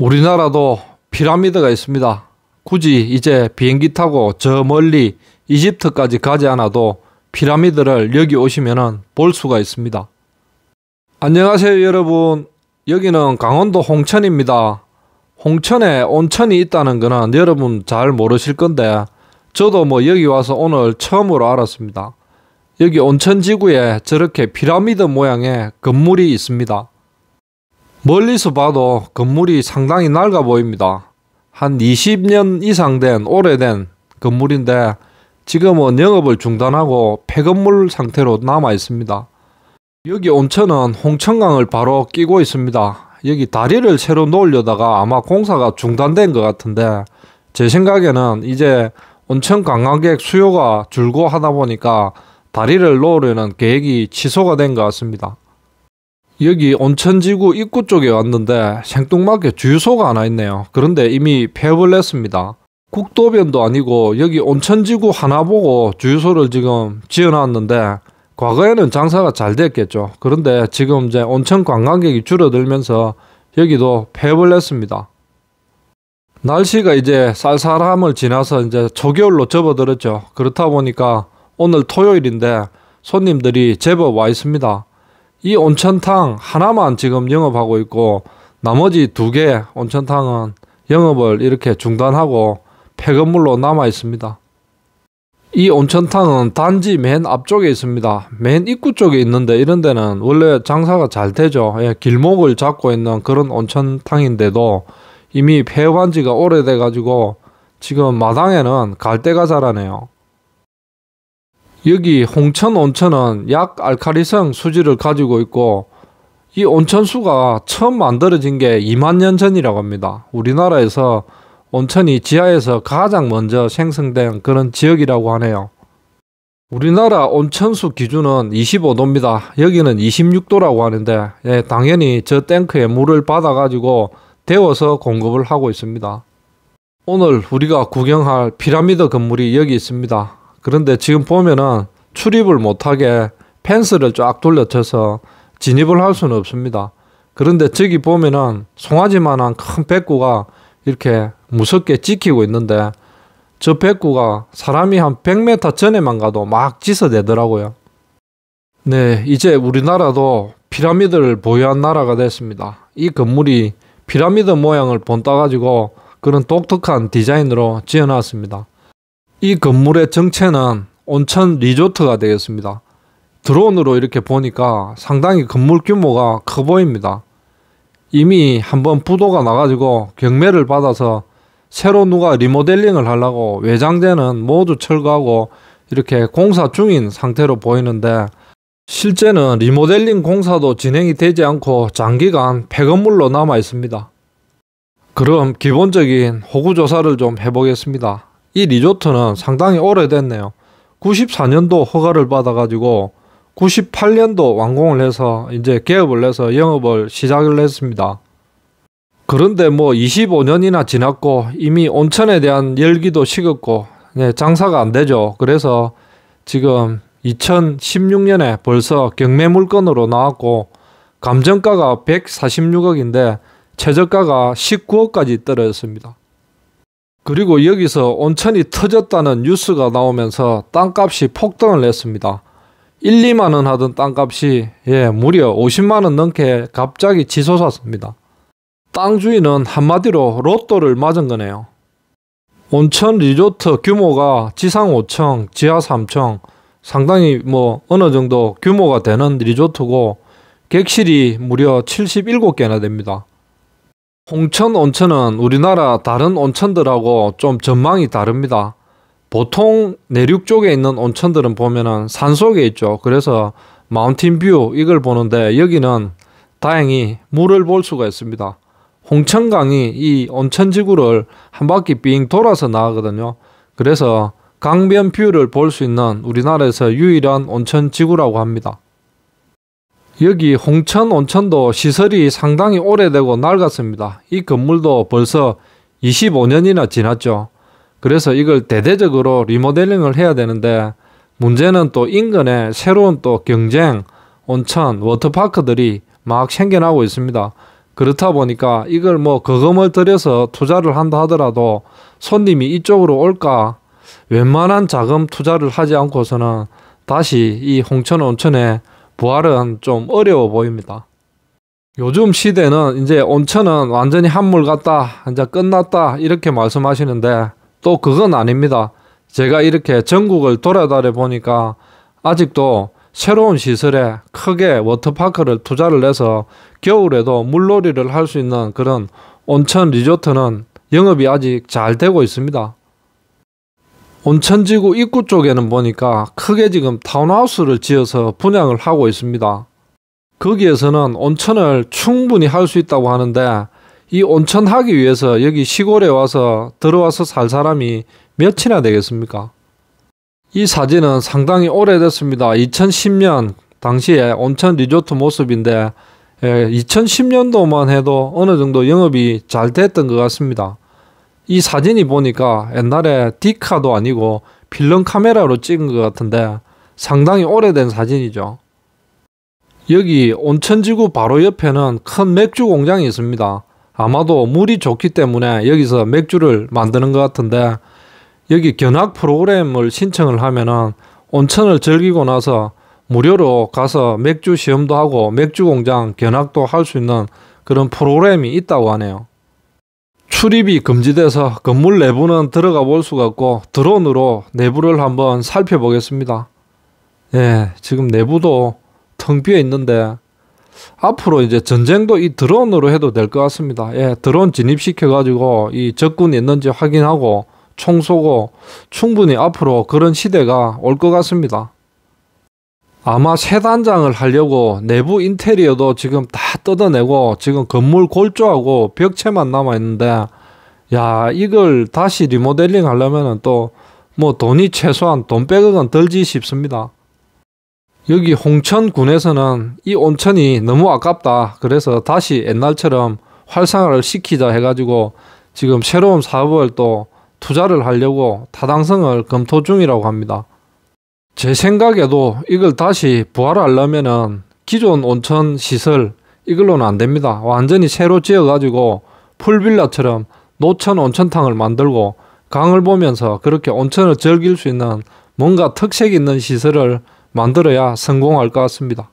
우리나라도 피라미드가 있습니다. 굳이 이제 비행기 타고 저 멀리 이집트까지 가지 않아도 피라미드를 여기 오시면 볼 수가 있습니다. 안녕하세요 여러분. 여기는 강원도 홍천입니다. 홍천에 온천이 있다는 거는 여러분 잘 모르실 건데 저도 뭐 여기 와서 오늘 처음으로 알았습니다. 여기 온천지구에 저렇게 피라미드 모양의 건물이 있습니다. 멀리서 봐도 건물이 상당히 낡아 보입니다. 한 20년 이상 된 오래된 건물인데 지금은 영업을 중단하고 폐건물 상태로 남아 있습니다. 여기 온천은 홍천강을 바로 끼고 있습니다. 여기 다리를 새로 놓으려다가 아마 공사가 중단된 것 같은데 제 생각에는 이제 온천 관광객 수요가 줄고 하다 보니까 다리를 놓으려는 계획이 취소가 된 것 같습니다. 여기 온천지구 입구 쪽에 왔는데 생뚱맞게 주유소가 하나 있네요. 그런데 이미 폐업을 했습니다. 국도변도 아니고 여기 온천지구 하나 보고 주유소를 지금 지어놨는데 과거에는 장사가 잘 됐겠죠. 그런데 지금 이제 온천 관광객이 줄어들면서 여기도 폐업을 했습니다. 날씨가 이제 쌀쌀함을 지나서 이제 초겨울로 접어들었죠. 그렇다 보니까 오늘 토요일인데 손님들이 제법 와 있습니다. 이 온천탕 하나만 지금 영업하고 있고 나머지 두 개 온천탕은 영업을 이렇게 중단하고 폐건물로 남아 있습니다. 이 온천탕은 단지 맨 앞쪽에 있습니다. 맨 입구 쪽에 있는데 이런 데는 원래 장사가 잘 되죠. 예, 길목을 잡고 있는 그런 온천탕인데도 이미 폐업한 지가 오래돼 가지고 지금 마당에는 갈대가 자라네요. 여기 홍천 온천은 약 알카리성 수질을 가지고 있고 이 온천수가 처음 만들어진 게 2만 년 전이라고 합니다. 우리나라에서 온천이 지하에서 가장 먼저 생성된 그런 지역이라고 하네요. 우리나라 온천수 기준은 25도입니다. 여기는 26도라고 하는데 예, 당연히 저 탱크에 물을 받아가지고 데워서 공급을 하고 있습니다. 오늘 우리가 구경할 피라미드 건물이 여기 있습니다. 그런데 지금 보면은 출입을 못하게 펜스를 쫙 둘러쳐서 진입을 할 수는 없습니다. 그런데 저기 보면은 송아지만한 큰 백구가 이렇게 무섭게 지키고 있는데 저 백구가 사람이 한 100m 전에만 가도 막 짖어대더라고요. 네, 이제 우리나라도 피라미드를 보유한 나라가 됐습니다. 이 건물이 피라미드 모양을 본따 가지고 그런 독특한 디자인으로 지어놨습니다. 이 건물의 정체는 온천 리조트가 되겠습니다. 드론으로 이렇게 보니까 상당히 건물 규모가 커 보입니다. 이미 한번 부도가 나가지고 경매를 받아서 새로 누가 리모델링을 하려고 외장재는 모두 철거하고 이렇게 공사 중인 상태로 보이는데 실제는 리모델링 공사도 진행이 되지 않고 장기간 폐건물로 남아 있습니다. 그럼 기본적인 호구조사를 좀 해보겠습니다. 이 리조트는 상당히 오래됐네요. 94년도 허가를 받아가지고 98년도 완공을 해서 이제 개업을 해서 영업을 시작을 했습니다. 그런데 뭐 25년이나 지났고 이미 온천에 대한 열기도 식었고 예, 장사가 안 되죠. 그래서 지금 2016년에 벌써 경매 물건으로 나왔고 감정가가 146억인데 최저가가 19억까지 떨어졌습니다. 그리고 여기서 온천이 터졌다는 뉴스가 나오면서 땅값이 폭등을 냈습니다. 1, 2만원 하던 땅값이 예, 무려 50만원 넘게 갑자기 치솟았습니다. 땅 주인은 한마디로 로또를 맞은 거네요. 온천 리조트 규모가 지상 5층, 지하 3층 상당히 뭐 어느 정도 규모가 되는 리조트고 객실이 무려 77개나 됩니다. 홍천 온천은 우리나라 다른 온천들하고 좀 전망이 다릅니다. 보통 내륙 쪽에 있는 온천들은 보면은 산 속에 있죠. 그래서 마운틴 뷰 이걸 보는데 여기는 다행히 물을 볼 수가 있습니다. 홍천강이 이 온천지구를 한 바퀴 빙 돌아서 나가거든요. 그래서 강변 뷰를 볼 수 있는 우리나라에서 유일한 온천지구라고 합니다. 여기 홍천 온천도 시설이 상당히 오래되고 낡았습니다. 이 건물도 벌써 25년이나 지났죠. 그래서 이걸 대대적으로 리모델링을 해야 되는데 문제는 또 인근에 새로운 또 경쟁, 온천, 워터파크들이 막 생겨나고 있습니다. 그렇다 보니까 이걸 뭐 거금을 들여서 투자를 한다 하더라도 손님이 이쪽으로 올까 웬만한 자금 투자를 하지 않고서는 다시 이 홍천 온천에 부활은 좀 어려워 보입니다. 요즘 시대는 이제 온천은 완전히 한물 같다, 이제 끝났다, 이렇게 말씀하시는데 또 그건 아닙니다. 제가 이렇게 전국을 돌아다녀 보니까 아직도 새로운 시설에 크게 워터파크를 투자를 해서 겨울에도 물놀이를 할 수 있는 그런 온천 리조트는 영업이 아직 잘 되고 있습니다. 온천지구 입구 쪽에는 보니까 크게 지금 타운하우스를 지어서 분양을 하고 있습니다. 거기에서는 온천을 충분히 할 수 있다고 하는데 이 온천 하기 위해서 여기 시골에 와서 들어와서 살 사람이 몇이나 되겠습니까? 이 사진은 상당히 오래됐습니다. 2010년 당시에 온천 리조트 모습인데 2010년도만 예, 해도 어느 정도 영업이 잘 됐던 것 같습니다. 이 사진이 보니까 옛날에 디카도 아니고 필름 카메라로 찍은 것 같은데 상당히 오래된 사진이죠. 여기 온천지구 바로 옆에는 큰 맥주 공장이 있습니다. 아마도 물이 좋기 때문에 여기서 맥주를 만드는 것 같은데 여기 견학 프로그램을 신청을 하면은 온천을 즐기고 나서 무료로 가서 맥주 시험도 하고 맥주 공장 견학도 할 수 있는 그런 프로그램이 있다고 하네요. 출입이 금지돼서 건물 내부는 들어가 볼 수가 없고 드론으로 내부를 한번 살펴보겠습니다. 예, 지금 내부도 텅 비어 있는데 앞으로 이제 전쟁도 이 드론으로 해도 될 것 같습니다. 예, 드론 진입시켜 가지고 이 적군이 있는지 확인하고 총 쏘고 충분히 앞으로 그런 시대가 올 것 같습니다. 아마 새 단장을 하려고 내부 인테리어도 지금 다 뜯어내고 지금 건물 골조하고 벽체만 남아 있는데 야 이걸 다시 리모델링 하려면은 또 뭐 돈이 최소한 돈 100억은 들지 싶습니다. 여기 홍천군에서는 이 온천이 너무 아깝다. 그래서 다시 옛날처럼 활성화를 시키자 해가지고 지금 새로운 사업을 또 투자를 하려고 타당성을 검토 중이라고 합니다. 제 생각에도 이걸 다시 부활하려면은 기존 온천 시설 이걸로는 안 됩니다. 완전히 새로 지어가지고 풀빌라처럼 노천 온천탕을 만들고 강을 보면서 그렇게 온천을 즐길 수 있는 뭔가 특색 있는 시설을 만들어야 성공할 것 같습니다.